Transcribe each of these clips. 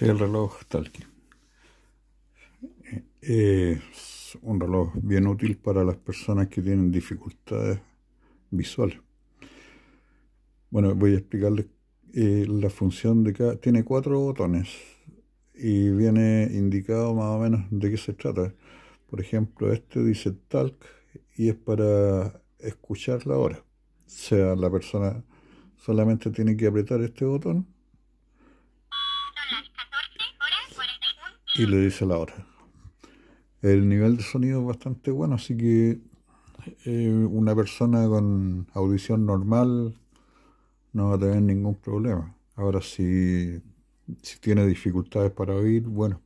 es el reloj Talk. Es un reloj bien útil para las personas que tienen dificultades visuales. Bueno, voy a explicarles eh, la función de cada... Tiene cuatro botones y viene indicado más o menos de qué se trata. Por ejemplo, este dice talk y es para escuchar la hora. O sea, la persona solamente tiene que apretar este botón y le dice la hora. El nivel de sonido es bastante bueno, así que eh, una persona con audición normal no va a tener ningún problema. Ahora, si, si tiene dificultades para oír, bueno,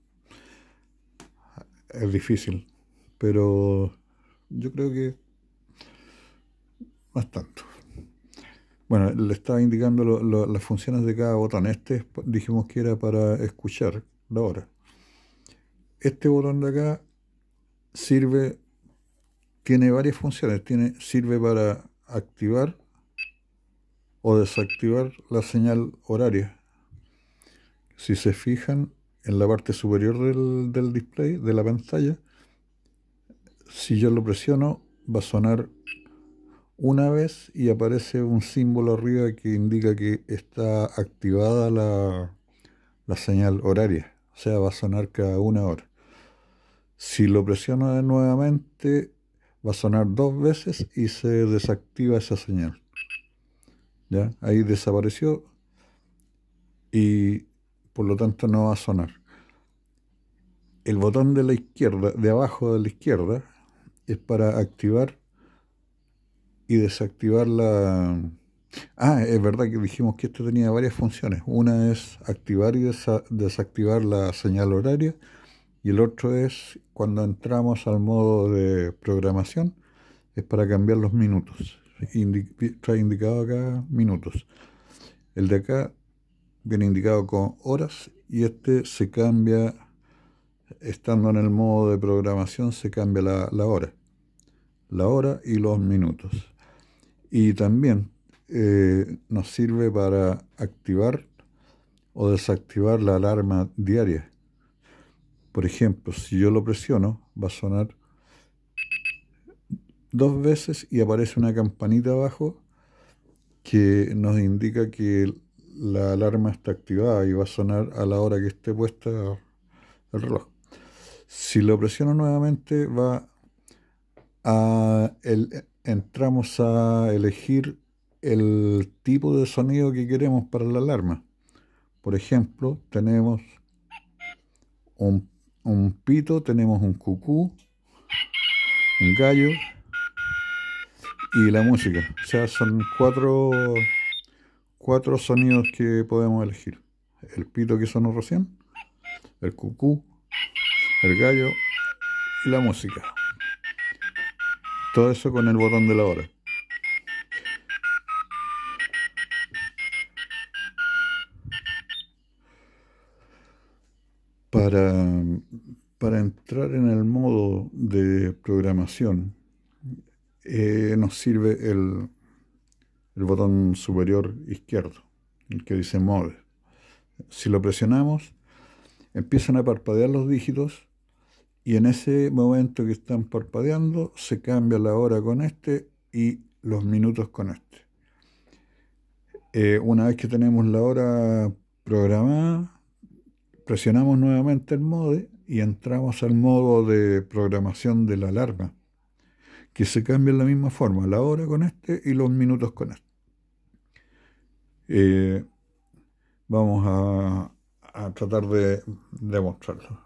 es difícil, pero yo creo que más tanto. Bueno, le estaba indicando las funciones de cada botón. Este dijimos que era para escuchar la hora este botón de acá sirve, tiene varias funciones, tiene, sirve para activar o desactivar la señal horaria. Si se fijan en la parte superior del, display, de la pantalla, si yo lo presiono va a sonar una vez y aparece un símbolo arriba que indica que está activada la señal horaria, o sea, va a sonar cada una hora. Si lo presiono nuevamente, va a sonar dos veces y se desactiva esa señal. ¿Ya? Ahí desapareció y por lo tanto no va a sonar. El botón de la izquierda, de abajo de la izquierda, es para activar y desactivar la... Ah, es verdad que dijimos que esto tenía varias funciones. Una es activar y desactivar la señal horaria y el otro es cuando entramos al modo de programación, es para cambiar los minutos. Está indicado acá minutos. El de acá viene indicado con horas y este se cambia, estando en el modo de programación, se cambia la, hora. La hora y los minutos. Y también eh, nos sirve para activar o desactivar la alarma diaria por ejemplo, si yo lo presiono, va a sonar dos veces y aparece una campanita abajo que nos indica que la alarma está activada y va a sonar a la hora que esté puesta el reloj. Si lo presiono nuevamente, va entramos a elegir el tipo de sonido que queremos para la alarma. Por ejemplo, tenemos un un pito, tenemos un cucú, un gallo y la música. O sea, son cuatro, cuatro sonidos que podemos elegir. El pito que sonó recién, el cucú, el gallo y la música. Todo eso con el botón de la hora. para, entrar en el modo de programación, eh, nos sirve el, botón superior izquierdo, el que dice Mode. Si lo presionamos, empiezan a parpadear los dígitos y en ese momento que están parpadeando se cambia la hora con este y los minutos con este. Eh, una vez que tenemos la hora programada, Presionamos nuevamente el mode y entramos al modo de programación de la alarma, que se cambia en la misma forma, la hora con este y los minutos con este. Eh, vamos a, tratar de demostrarlo.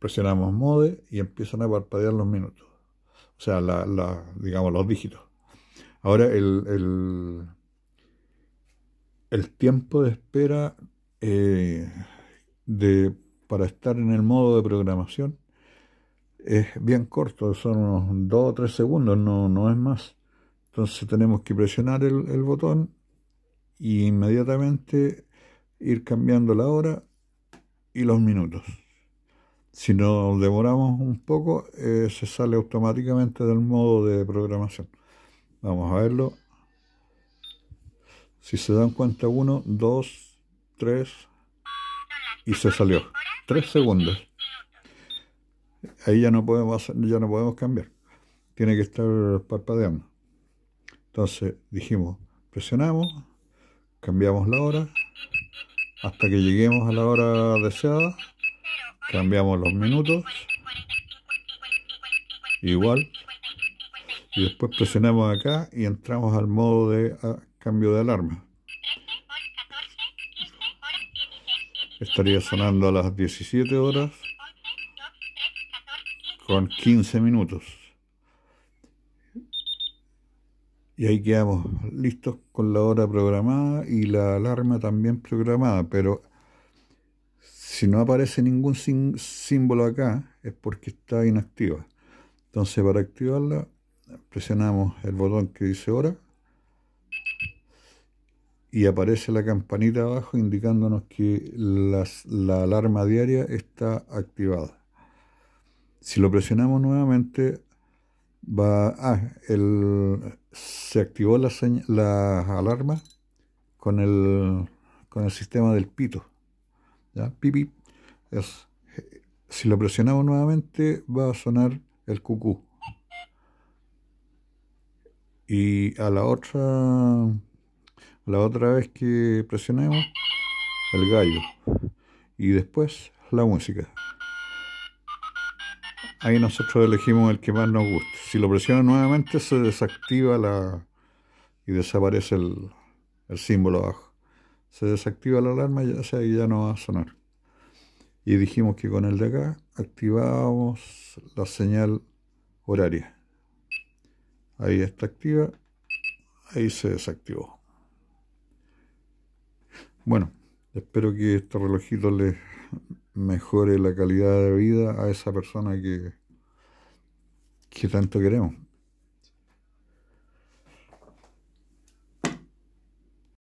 Presionamos mode y empiezan a parpadear los minutos, o sea, digamos los dígitos. Ahora el, el, el tiempo de espera eh, de, para estar en el modo de programación es bien corto, son unos 2 o 3 segundos, no, no es más. Entonces tenemos que presionar el, botón e inmediatamente ir cambiando la hora y los minutos. Si nos demoramos un poco, eh, se sale automáticamente del modo de programación. Vamos a verlo. Si se dan cuenta, 1, 2, 3 y se salió. Tres segundos. Ahí ya no podemos ya no podemos cambiar. Tiene que estar parpadeando. Entonces dijimos, presionamos, cambiamos la hora hasta que lleguemos a la hora deseada, cambiamos los minutos, igual, y después presionamos acá y entramos al modo de cambio de alarma estaría sonando a las 17 horas con 15 minutos. Y ahí quedamos listos con la hora programada y la alarma también programada, pero si no aparece ningún símbolo acá es porque está inactiva. Entonces para activarla presionamos el botón que dice hora y aparece la campanita abajo indicándonos que la alarma diaria está activada. Si lo presionamos nuevamente, va, ah, el, se activó la, alarma con el, con el sistema del pito. ¿ya? Pipi. Es, si lo presionamos nuevamente, va a sonar el cucú. Y a la otra la otra vez que presionemos el gallo y después la música. Ahí nosotros elegimos el que más nos guste. Si lo presiona nuevamente se desactiva la y desaparece el, símbolo abajo. Se desactiva la alarma y ya, ya no va a sonar. Y dijimos que con el de acá activábamos la señal horaria. Ahí está activa, ahí se desactivó. Bueno, espero que este relojito les mejore la calidad de vida a esa persona que, que tanto queremos.